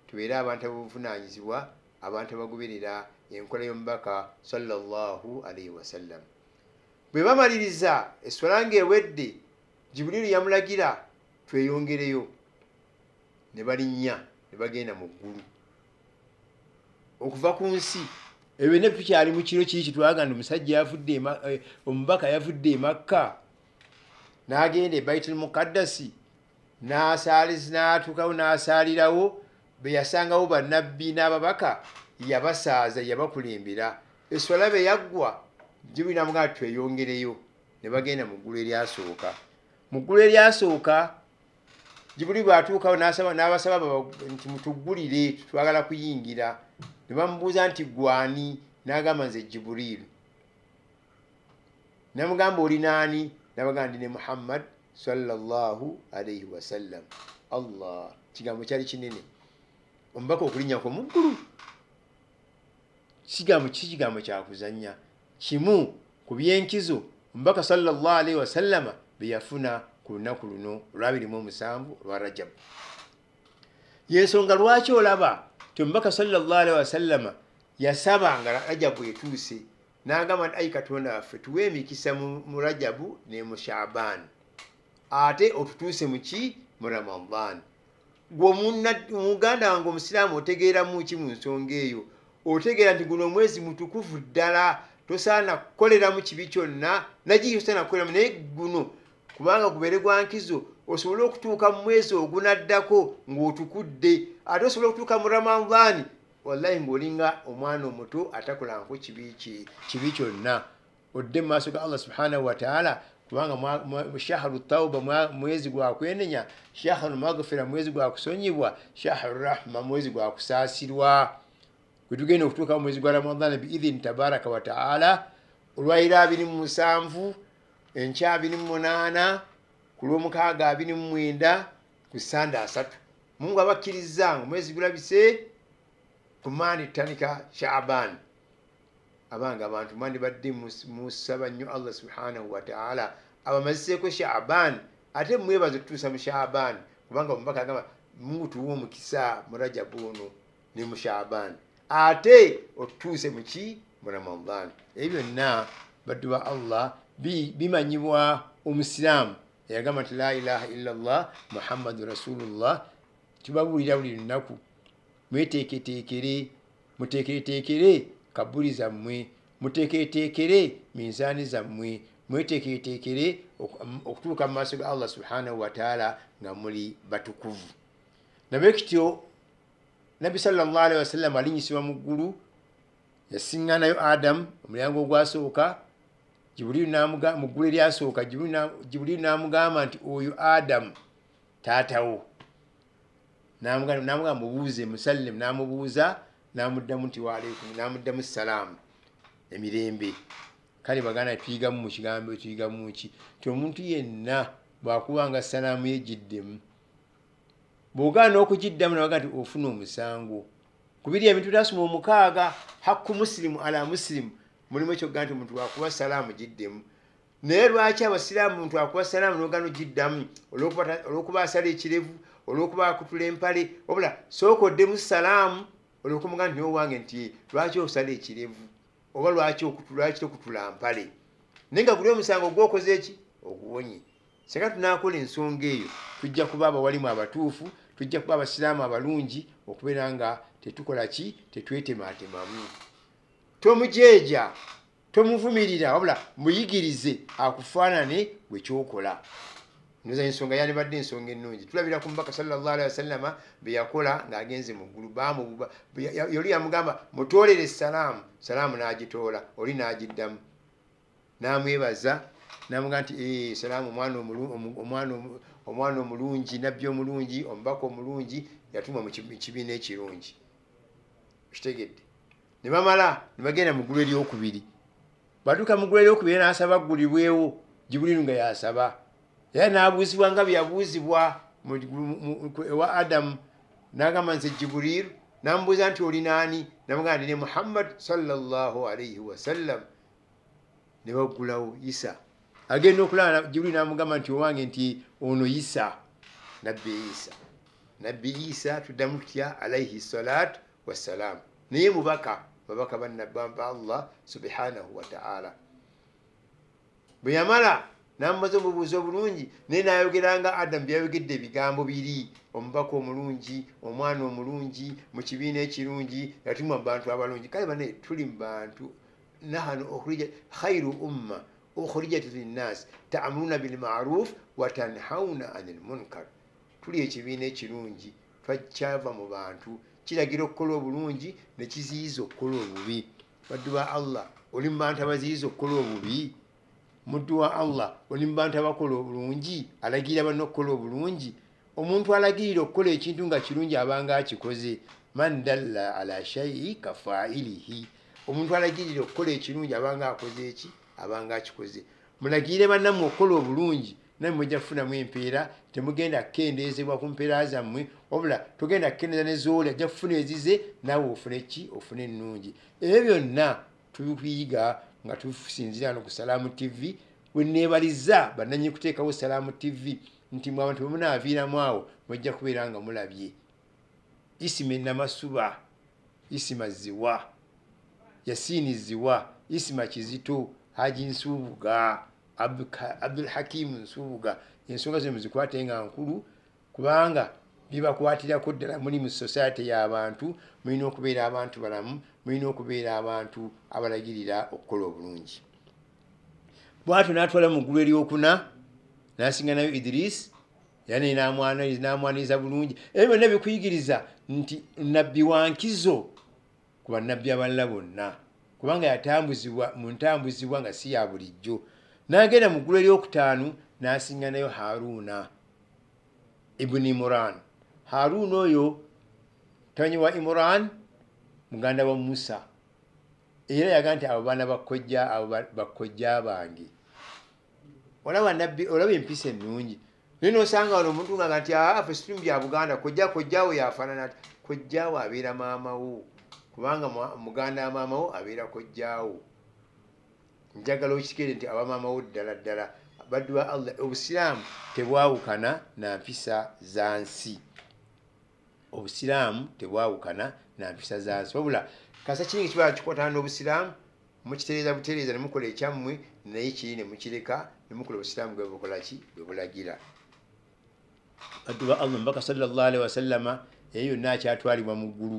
tubeere abantu abobuvunanyizibwa abantu abagoberera enkola y'omubaka salllahu alaihi wasallamu bwe bamaliriza eswalanga ewedde jibuliru yamulagira tweyongereyo ne balinnya ne bagenda mu ggulu okuva ku nsi ebyonna tukyali mukiro kiri kitwagandi omusajja yavudde eh, omubaka yavudde emakka n'agenda ebaitul mukaddasi n'atuukawo n'asaalirawo beyasangawo bannabbi n'ababaka yabasaaza yabakulembera eswala beyaggwa jibuli namuga ti tweyongereyo ne bagenda mu ggulu eryasooka mu ggulu eryasooka jibuli bwatuukawo n'abasaba nti mutuggulire tetwagala kuyingira ne bamubuuza nti gwani n'agamba nze jiburiiru namugamba olinaani nabaga ndi ne muhammad salllah alaihi wasallam allah kigambo kyali kinene omubaka okulinyaku omuggulu kigambo ki kigambo kyakuzanya kimu ku byenkizo omubaka salllah alaihi wasallama beyafuna ku lunaku luno olwabirimu omusanvu olwa rajabu yensonga lwaki olaba tumbaka salllahalihi wasallama yasabanga rajabu etuuse nagamba nti ai katonda waffe tuwa emikisa mu rajabu ne mu shaban ate otutuuse muki mu ramadan gwemuganda wange omusiraamu otegeeramuki mu nsonga eyo otegeera nti guno omwezi mutukuvu ddala tosaana kukoleramu kibi kyonna nagiyi tosaana kukoleramu naye guno kubanga gubeere gwankizo osobole okutuuka mu mwezi ogunaddako ng'otukudde ate osobole okutuuka mu ramadhani wallahi ng'olinga omwana omuto atakulanku kibi kyonna odde mu maaso ga allah subhanahu wataala kubanga shaharu tauba mwezi gwakwenenya shaharu magfira mwezi gwakusonyibwa shaharu rahma mwezi gwakusaasirwa kwetugenda okutuuka mu mwezi gwa ramadhan biidhini tabaraka wataala olwaira abiri mu musanvu enkya abiri mu munaana ku lwomukaaga abiri mu mwenda ku sande asatu munga bakkirizanga omwezi gulabise ku mandi tutandika shaaban abange abantu mwandibadde musaba nnyo allah subhanahu wataala abamaziseeko shaaban ate mwebaza tutuusa mu shaaban kubanga omubaka agamba mungu tuwa omukisa murajabu ono ne mu shaaban ate otutuuse muki mu ramadan ebyo byonna baddu ba allah bimanyibwa omusiraamu yagamba nti la ilaha illallah muhammadu rasulullah tubabuulira buli lunaku mweteketeekere mutekereteekere kabuli zammwe mutekereteekere minzaani zammwe mwetekereteekere okutuuka mu maaso ga allah subhanahu wataala nga muli batukuvu nabwe kityo nabbi salllahalihi wasallama alinyisibwa mu ggulu yasiŋŋanayo adamu omulyango ogwasooka mugulu eryasooka jibuliri n'amugamba nti oyo adamu taatawo namugamba mubuuze musallim namubuuza namuddamu nti waaleikum namuddamu salaamu emirembe kale baganda tuyigamu mukigambo tuyigamu ki ti omuntu yenna bwakubanga salaamu ye giddemu bwogaa n'okugiddamu nabaga nti ofuna omusango kubiri ebintu byasoma omukaaga hakku musirimu ala musirimu mulimu ekyogga nti omuntu wakuba salaamu giddemu naye lwaki abasiraamu muntu akuba salaamu nogano giddamu olwokuba asala ekirevu olwokuba akutula empale obula sooka oddemu salaamu olwokumuga nti nowange nti lwaki osala ekirevu oba lwaki tokutula mpale naye nga guli omusango gwokoze eki oguwonye seka tunakola ensonga eyo tujja kuba abawalimu abatuufu tujja kuba abasiraamu abalungi okubeera nga tetukola ki tetwetemaatemamu tomujeeja tomuvumirira wabula muyigirize akufaanane bwekyokola noza ensonga yandibadde ensonga ennungi tulabira ku mubaka salllahalii wasallama beyakola ng'agenze mu ggulu bamububa yoli yamugamba mutoolere esalaamu salaamu n'agitoola oli n'agiddamu n'amwebaza namuga nti salaamu omwana omulungi nabbi omulungi omubaka omulungi yatumwa mu kibiina ekirungi okitegedde ne bamala ne bagenda mugulu eryokubiri batuuka mugulu eryokubiri n'asaba gulibwewo jibuliru nga yasaba era n'abuuzibwa nga byabuuzibwa ewa adamu n'agamba nze jibuliru namubuuza nti olinaani namugamba ndine muhammad salallahu alaihi wasallam ne baggulawo isa agenda okulaba jibuliru n'amugamba nti owange nti ono isa nabbi isa nabbi isa tuddamu tutya alaihi salatu wassalaamu naye mubaka babaka bannabbamba allah subhanahu wataala bwe yamala namumaze omubuuzi obulungi naye nayogeranga adamu byayogedde ebigambo biri omubaka omulungi omwana omulungi mu kibiina ekirungi yatumwa mubantu abalungi kale bane tuli mubantu nahanu okurija khairu umma okhurijat linnasi taamuruna bilmaruf watanhauna anilmunkar tuli ekibiina ekirungi twakyava mu bantu kiragira okukola obulungi nekiziyiza okukola obubi baddu ba allah oli mubantu abaziyiza okukola obubi muddu wa allah oli mubantu abakola obulungi alagirira banna okukola obulungi omuntu alagirira okukola ekintu nga kirungi abanga akikoze man dalla ala shaii kafailihi omuntu alagirira okukola ekirungi abanga akoze eki abanga akikoze mulagirire bannamwe okukola obulungi nemujja kufunamu empeera temugenda kkendezebwa ku mpeera zammwe wabula togenda kkendeza nezoola ajja kufuna ezize naawe ofune ki ofune ennungi ebyo byonna tukuyiga nga tusinzira no ku salaamu tv wenebaliza bananyi kuteekawo salaamu tv nti mwe abantu bemunaaviiramu awo mujja kubeera nga mulabye isima enamasuba isima ziwa yasiini ziwa isima kizito hajinsuubuga abdulhakimu nsubuga ensonga zino muzikwate nga nkulu kubanga bibakwatirako ddala muli mu society y'abantu mulina okubeera abantu balamu mulina okubeera abantu abalagirira okukola obulungi bwatyo n'atwala mu ggulu eryokuna n'asinga nayo idris yanenamwaniriza bulungi ebyo byonna bikuyigiriza nti nabbi wankizo ku bannabbi abalala bonna kubanga yatambuzibwa mu ntambuzibwa nga si ya bulijjo n'agenda mu ggulu eryokutaanu n'asiŋŋanayo haruuna ibuni imuran haruuna oyo tamanyi wa imuran muganda wa musa era yagaa nti abo baana bakkojja abo bakkojja bange olaba nabbi olaba empisa ennungi naye noosanga wano omuntu nga nti aafe ah, situmu bya buganda kojja kojjaawo yafaanana ati kojjaawo abeera maamawo kubanga muganda wa maamawo abeera kojjaawo njagala okikere nti abamamawo ddala ddala baddu ba allah obusiraamu tebwawukana na mpisa za nsi obusiraamu tebwawukana na mpisa za nsi wabula kasa kiri ekibala kikwatana n'obusiraamu mukitereeza butereeza nemukola ekyammwe naye kiri nemukireka nemukola obusiraamu bwebukolaki bwebulagira baddu ba allah mubaka salllahalihi wasallama eyo yonna akyatwalibwa mu ggulu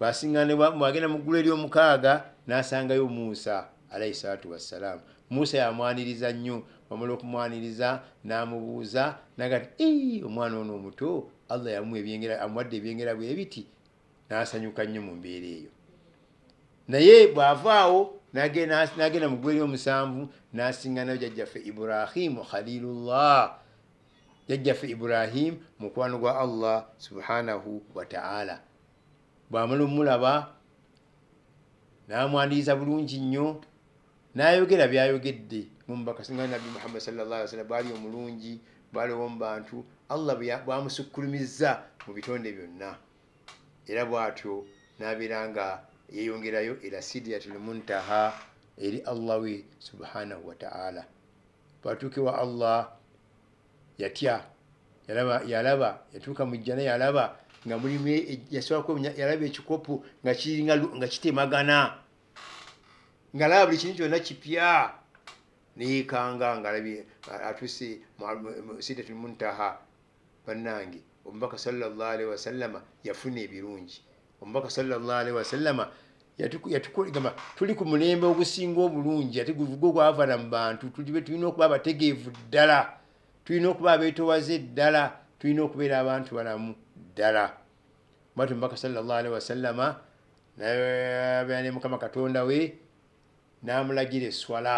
basiŋanebwagenda mu ggulu eri omukaaga n'asangayo muusa alayhi salatu wassalaamu musa yamwaniriza nnyo bamala okumwaniriza n'amubuuza nagati e omwana ono omuto allah yamuamuwadde ebyengera bwe biti n'asanyuka nnyo mu mbeera eyo naye bw'avaawo n'agenda mu gweri omusanvu n'asiŋganayo jajjaffe ibrahimu khalilullah jajjaffe ibrahimu mukwano gwa allah subhanahu wataala bw'amala omulaba n'amwaniriza bulungi nnyo nayogera byayogedde mumubaka singa nabbi muhammad salllasalam bwali omulungi bwaliwo mubantu allah bwamusukkulumiza mu bitonde byonna era bwatyo nabeera nga yeyongerayo era sidiratlmuntaha eri allah we subhanahu wataala bwatuukewa allah yatya yalaba yatuuka mu jjana yalaba nga mulimu e-, yasibakyalaba ekikopu nga kiringa nga kitemagana nga laba buli kintu kyonna kipya neyikanga ngaatuse sidatul muntaha bannange omubaka salllahalihi wasallama yafuna ebirungi omubaka salllahalihi wasallama yatuama tuli ku mulembe ogusinga obulungi ate guvuga ogwavana mu bantu tulibe tulina okuba abategeevu ddala tulina okuba abeetowaze ddala tulina okubeera abantu balamu ddala bati omubaka salllahalihi wasallama nabeera ne mukama katonda we n'amulagira eswala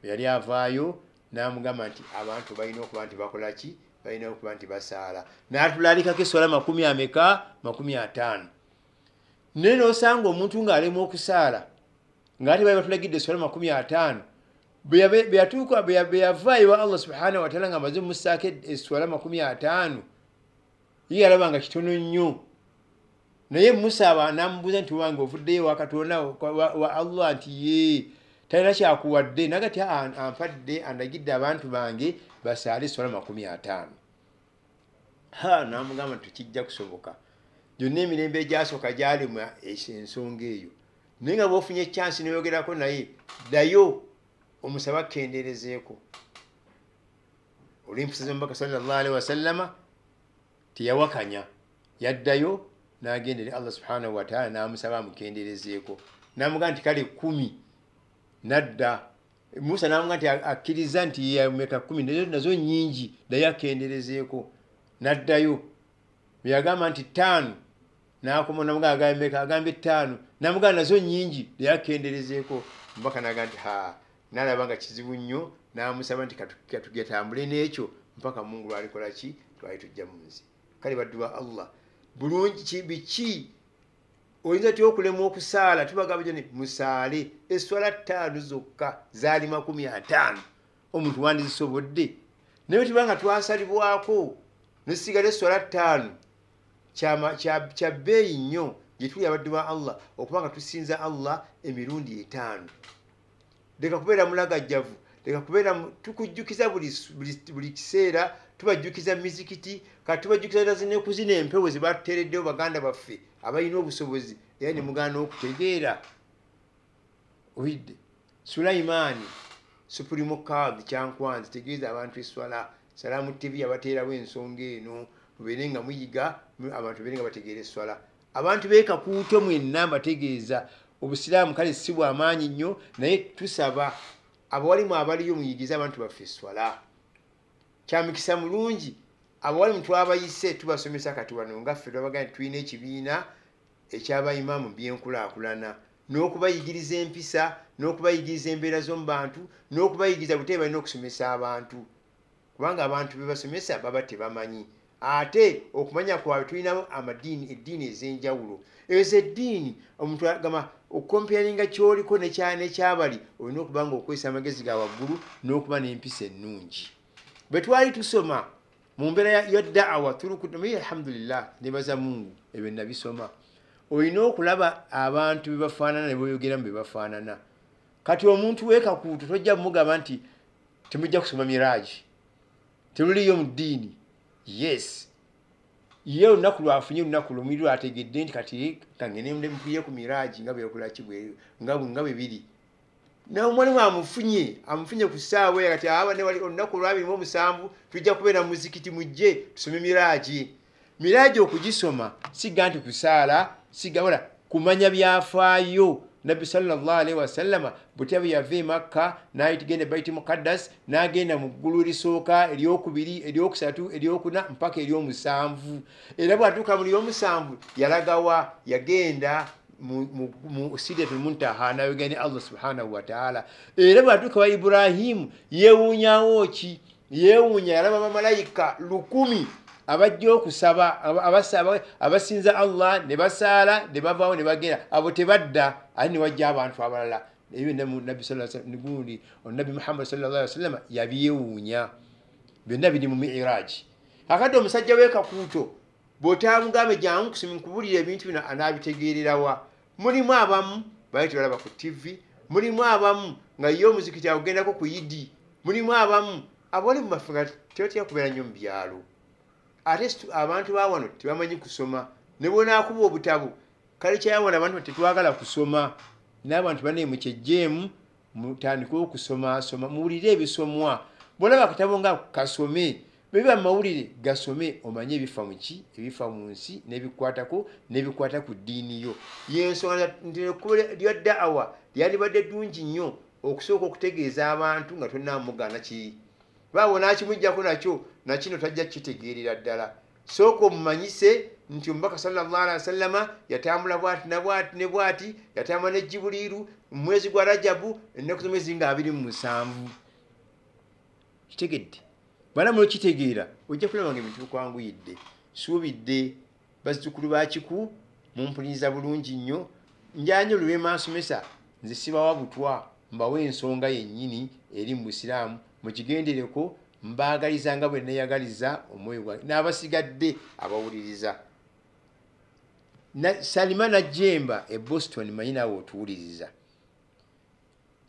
bwe yali avaayo n'amugamba nti abantu balina okuba nti bakola ki balina okuba nti basaala n'atulalikako eswala makumi ameka makumi ataano naye n'osanga omuntu ng'alemu okusaala ngaate bali batulagidde eswala makumi ataano beyatuuka bwe yavaayo wa allah subhanahu wataala nga amaze mumusaako e, eswala makumi ataano ye yalabanga kitono nnyo naye musa bwanamubuuza nti wange ovuddeyo wakatonda wa allah nti ye talina kyakuwadde naga ti ampadde ah, andagidde abantu bange basaale sola 5 namugamba nti kijja kusoboka gyonna emirembe egyasooka gyalimwa ensonga eyo naye nga bwofunye ekyansi neyogerako naye dayo omusaba akendeerezeeko olwempisa zomubaka sallaalihi wasallama teyawakanya yaddayo nagenda eri allah subhanahu wataala namusaba amukenderezeeko namuga nti kale kumi nadda musa namuga nti akkiriza nti yameka kumi nazo nyingi naye akenderezeeko naddayo yagamba nti taano nakoma namuga agameka agambe taano namuga nazo nyingi naye akenderezeeko mbaka naga nti ha nalabanga kizibu nnyo namusaba nti katugetambule n'ekyo mpaka mungu lwalikolaki twali tujja mu nsi kale baddu ba allah bulungi biki oyinza tya okulema okusaala tubagabajani musaale eswala ttaano zokka zaali makumi ataano omuntu wandizisobodde naye tubanga twasalibwako nesigala eswala ttaano kya bbeeyi nnyo gyetuli abaddu ba allah okubanga tusinza allah emirundi etaano leka kubeera mulagajjavu leka kubeera tukujjukiza buli kiseera tubajjukiza mizikiti kati bajukiraazine kuzina empewo zebateereddewo baganda baffe abalina obusobozi era nemugana okutegeera oidde sulaimaani supremo card kyankwanzi tegeeza abantu eswala salaamu tv abateerawo ensonga eno mubeere nga muyiga abantu bere nga bategeera eswala abantu beekakuuto mwenna mbategeeza obusiraamu kale si bwamaanyi nnyo naye tusaba abawalimu abaliyo muyigize abantu baffe eswala kyamikisa mulungi abawali mutwabayise tubasomesa kati wano ngaffe twabagane tulina ekibiina ekyabaimaamu byenkulaakulana n'okubayigiriza empisa n'okubayigiriza embeera z'omu bantu n'okubayigiriza butebe balina okusomesa abantu kubanga abantu bebasomesa baba tebamanyi ate okumanya kwabwe tulinamu amadiini eddiini ez'enjawulo ezo eddiini omuntu agamba okukompyaringa kyoliko nekyabali olina okuba nga okwesa amagezi ga waggulu n'okuba n'empisa ennungi bwe twali tusoma mumbeera yadaawa tulukudemye alhamdulillah nebaza mungu ebyonna bisoma olina okulaba abantu bebafaanana nebyogeramu bebafaanana kati omuntu wekakuuto tojja mugamba nti temujja kusoma miraagi teluliyo mu ddiini yes ye olunaku lwafunye olunaku lumuirwategedde nti kati kangenemuyeku miraagi nga bekolaki nga bwebiri nomwalimu amufunye amufunye ku ssaawa era kati aba olunaku olwabirimu omusanvu tujja kubeera mu muzikiti mujje tusome miraagi miraagi okugisoma siga nti kusaala sigawala kumanya byafaayo nabbi salllah alaihi wasallama butyabe yava emakka nayitigenda e baiti mukaddas n'genda mu ggulu erisooka eryokubiri eryokusatu eryokuna mpaka eryomusanvu era bwatuuka mu lyomusanvu yalagawa yagenda mu siria tulimunti ahana yogera ne allah subhanahu wataala era bwatuuka wa iburahimu yeewuunyawo ki yeewuunya yalaba bamalayika lukumi abajja okusaba abasinza allah ne basaala ne bavaawo ne bagenda abo tebadda ali ne wajja abantu abalala ebyonabbi gundi onabbi muhammad salla sallama yabyewuunya byonna biri mu miiraji akadde omusajja weekakuuto bw'otamugambe jangu kusimi nkubulira ebintu bino anaabitegererawa mulimu abamu baye tibalaba ku tivi mulimu abamu nga ye omuzikiti agugendako ku idi e mulimu abamu abali mu maffe nga tebatya kubeera nnyo mu byalo ate abantu ba wano tebamanyi kusoma ne bwonaakuba obutabu kale kyayawona abantu tetwagala kusoma n'abantu baneemu kyejjeemu mutandikeokusomasoma muwulire ebisomwa bonaba katabo nga kasome Biba mawulire gasome omanye ebifa mu ki ebifa mu nsi n'ebikwatako n'ebikwata ku ddiini yo yensonga lya daawa lyalibadde ddungi nnyo okusooka okutegeeza abantu nga tonnamugaana ki baabo naakimujjako nakyo nakino tajja kitegeerera ddala sooka omumanyise nti omubaka salllah alihi wasallama yatambula bwati nabwati ne bwati yatambula ne jibuliiru mumwezi gwa rajabu ennaku z'omwezi nga abiri mu musanvu kitegedde balamula okitegeera ojja kulaba nga ebintu bikwanguyidde suubidde bazzukulu bakiku mumpuliriza bulungi nnyo njanye olulwemansomesa nze sibawa butwa mbawe ensonga yennyini eri mu busiraamu mukigendereko mbaagaliza nga bwe neyagaliza omwoyo gwange n'abasigadde abawuliriza salima najemba e boston manyi naawe otuwuliriza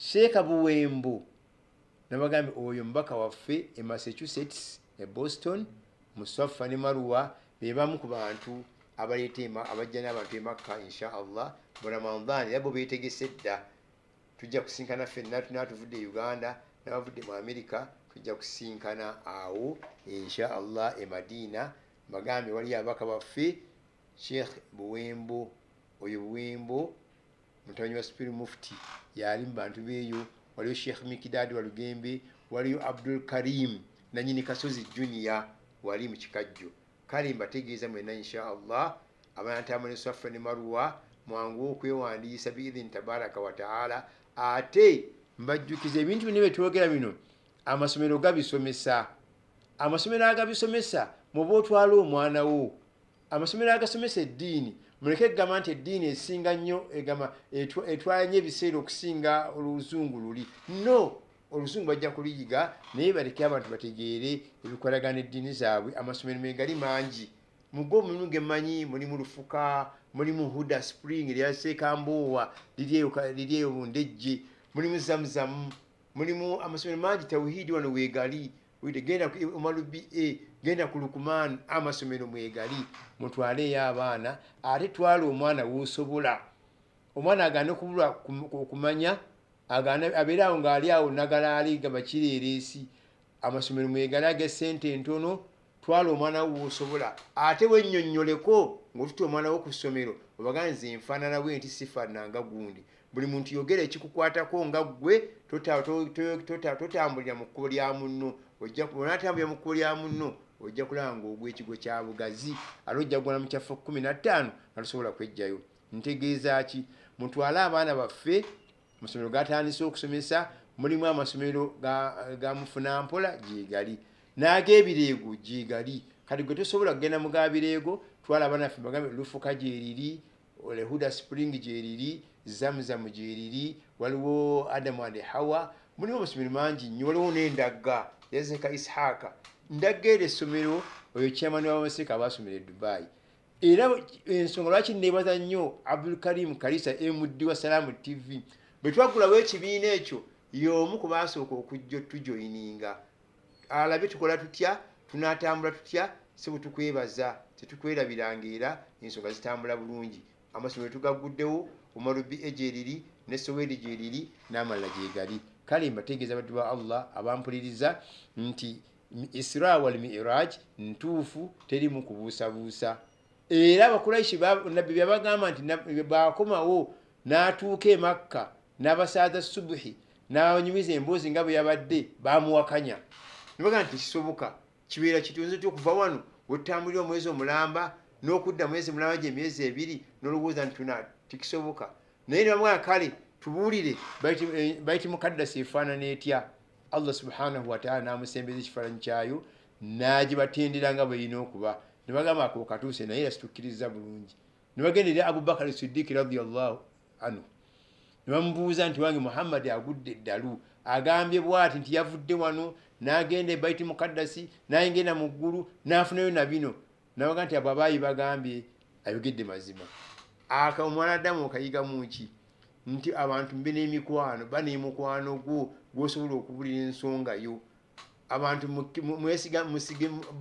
sheekabuwembo nabagambye oyo mubaka waffe e massachusetts e boston musafa ne maruwa bebamu ku bantu abaleeta abajja n'abantu emakka insha allah buramandan era bo beetegese dda tujja kusinkana ffenna tunatuvudde e uganda nabavudde mu amerika tujja kusinkana awo insha allah e madiina bagambye waliyo ababaka baffe sheikh buwembo oyo buwembo mutabanyi wa spiri mufti yali mu bantu beeyo waliyo sheikh mikidadi walugembe waliyo abdul karim nanyini kasozi junia wali mukikajjo kale mbategeeza mwena inshaallah abanatamanesaffe ne maruwa mwangu okwewandiisa biidhini tabaraka wataala ate mbajjukiza ebintu bino byetwogera bino amasomero gabisomesa amasomero agabisomesa muba otwala omwana wo amasomero agasomesa eddiini muleke egamba nti eddiini esinga nnyo egamba etwala nyo ebiseera okusinga oluzungu luli no oluzungu bajja kuliyiga naye baleke abantu bategeere ebikolagana eddiini zaabwe amasomero megali mangi muge omulimu gemmanyi mulimu lufuka mulimu huda spring lyaseekambowa liri eyo bundejje mulimu zamuzamu mulimu amasomero mangi tawhidi wano wegali genda e, omalu ba genda kulukumaanu amasomero mwegali mutwaleyo abaana ate twala omwana wosobola omwana agande okubulwa okumanya abeere awo ngaali awo nagala aligamakireeresi amasomero mwegali agesente entono twala omwana wo wosobola ate wennyonnyoleko ngaotutya omwana wo ku ssomero obaganze enfaanana bwe nti sifaananga gundi buli muntu yogera ekikukwatako nga ggwe tota-, tota-, totambulira mu kkubo lya munno onatambulira mu kkubo lya munno ojja kulaba ng'ogwa ekigo kya bugazi ali ojja gwana mu kyaffe kumi na ttaano nga tusobola kwejjayo ntegeeza ki mutwale abaana baffe amasomero gatandise okusomesa mulimu amasomero gamufuna mpola gyegali nag'ebireego gyegali kati gwe tosobola kugenda muga bireego twala abaana affe bagambe lufuka gyeriri lehuda spring gyeriri zamuzamu gyeriri waliwo adamu ade hawa mulimu amasomero mangi nnyo waliwo nendagga yazeka isihaaka ndagere essomero oyo kyamani wamasirika abasomera edubaayi era ensonga lwaki neebaza nnyo abdulkarim kalisa emuddi wa salaamu tv bwe twagulawo ekibiina ekyo y'omu ku baasooka okujja tujoyininga alabe tukola tutya tunaatambula tutya si bwe tukwebaza tetukwerabiranga era ensonga zitambula bulungi amasomero tugaguddewo omarubi ejeriri ne soweri gyeriri n'amalala gyegali kale mbategeeza abaddu ba allah abampuliriza nti isra wal miraj ntufu teri mukubuusabuusa era abakuraishi nabbi byabagamba nti bakomawo n'atuuka emakka n'abasaaza subuhi n'anyumiza emboozi nga bwe yabadde bamuwakanya nibaga nti kisoboka kibeera kitunze ti okuva wano wetutambulira omwezi omulamba n'okudda mwezi mulamba gyemyezi ebiri n'olowooza ntituna tikisoboka naye nibamwaa kale tubuulire bayitimukaddasi eh, efaanana etya allah subhanahu wataala namusembeza ekifalani kyayo nagibatendera nga bwerina okuba nebagamba kokatuuse naye yasitukiriza bulungi nebagendera abubakar sidiiki radiallahu anhu nebamubuuza nti wange muhammadi agudde eddalu agambye bwati nti yavudde wano nagenda ebaiti mukaddasi nayengenda mu ggulu nafunayo na bino nabaga nti abo abaayi bagambye ayogedde mazima akaomwana addamu okayigamuki nti abantu mbe n'emikwano banemukwano gwo gwosobola okubulira ensonga yo abantu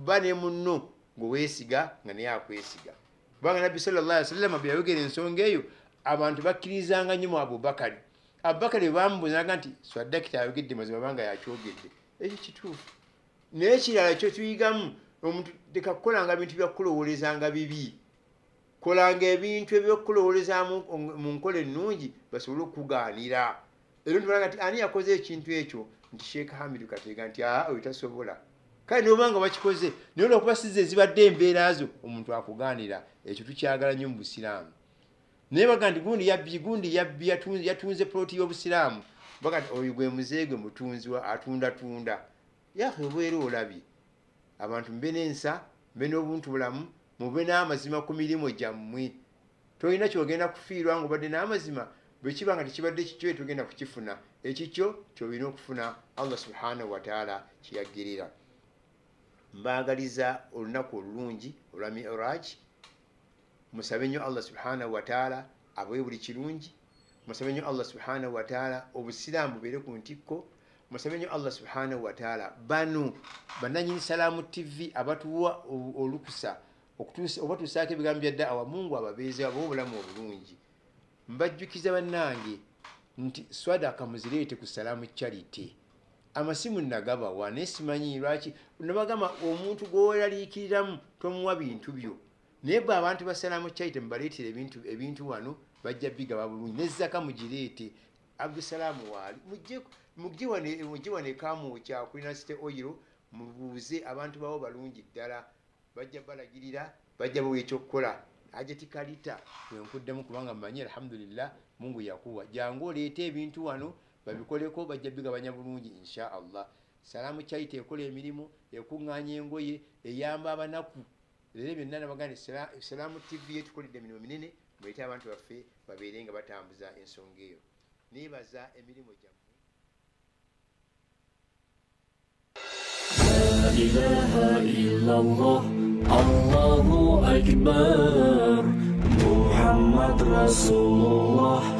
ba ne munno ngaowesiga nga naye akwesiga kubanga nabbi salalaa salama bwe yayogera ensonga eyo abantu bakkirizanga nnyo mu abubakari abubakari bamubuzanga nti swadakita ayogedde mazima banga yakyogedde ekyo kituufu naye kirala kyo tuyigamu omuntu teka kukolanga bintu byakukulowolezanga bibi kolanga ebintu ebyokukulowolezamu mu nkola ennungi basobole okugaanira era ntibalanga ti ani yakoze ekintu ekyo nti sheeka hamidu kateega nti aa oyo tasobola kale nobanga bakikoze naye olwokuba size ezibadde embeera zo omuntu akuganira ekyo tukyagala nnyo mu busiraamu naye baga nti gundi yabbi gundi yabbi yatunze poloti y'obusiraamu baga nti oyo gwe muzeegwe mutunziwa atundatunda yaka obweera olabye abantu mbe nensa mbe n'obuntu bulamu mube n'amazima ku mirimu gyammwe tolina kyogenda kufiirwa nga obadde n'amazima bwekiba nga tekibadde kikyo etogenda kukifuna ekikyo kyolina okufuna allah subhanahu wataala kyeyagirira mbaagaliza olunaku olulungi olwa miraj musabe nyo allah subhanahu wataala abawe buli kirungi musabe nyo allah subhanahu wataala obusiraamu bubeere ku ntikko musabe nyo allah subhanahu wataala bano bananyini salaamu tivi abatuwa olukusa obatuusaako ebigambo bya ddaawa mungu ababeezi abawe obulamu obulungi mbajjukiza bannange nti swadaka muzireete ku salaamu charity amasimu nagabawa naye simanyi lwaki nabagamba omuntu gweweraliikiriramu tomuwa bintu byo naye bwe abantu ba salaamu charity mubaleetera ebintu wano bajja bigaba bulungi nezzaka mugireete abdusalaamu waali mugiwano ekamu kyakulina site oiro mubuuze abantu baabo balungi ddala bajja balagirira bajja bawa ekyokukola ajeti kalita enkuddemu kubanga mmanyi alhamdulillah mungu yakuwa jangu oleeta ebintu wano babikoleko bajja bigabanya bulungi insha allah salaamu kyaita ekola emirimu ekuŋŋaanya engoye eyamba abanaku leero byonna nabaganda salaamu tv yetukoledde emirimu minene mureete abantu baffe babeere nga batambuza ensonga eyo nebaza emirimu gyamu إله إلا الله الله أكبر محمد رسول الله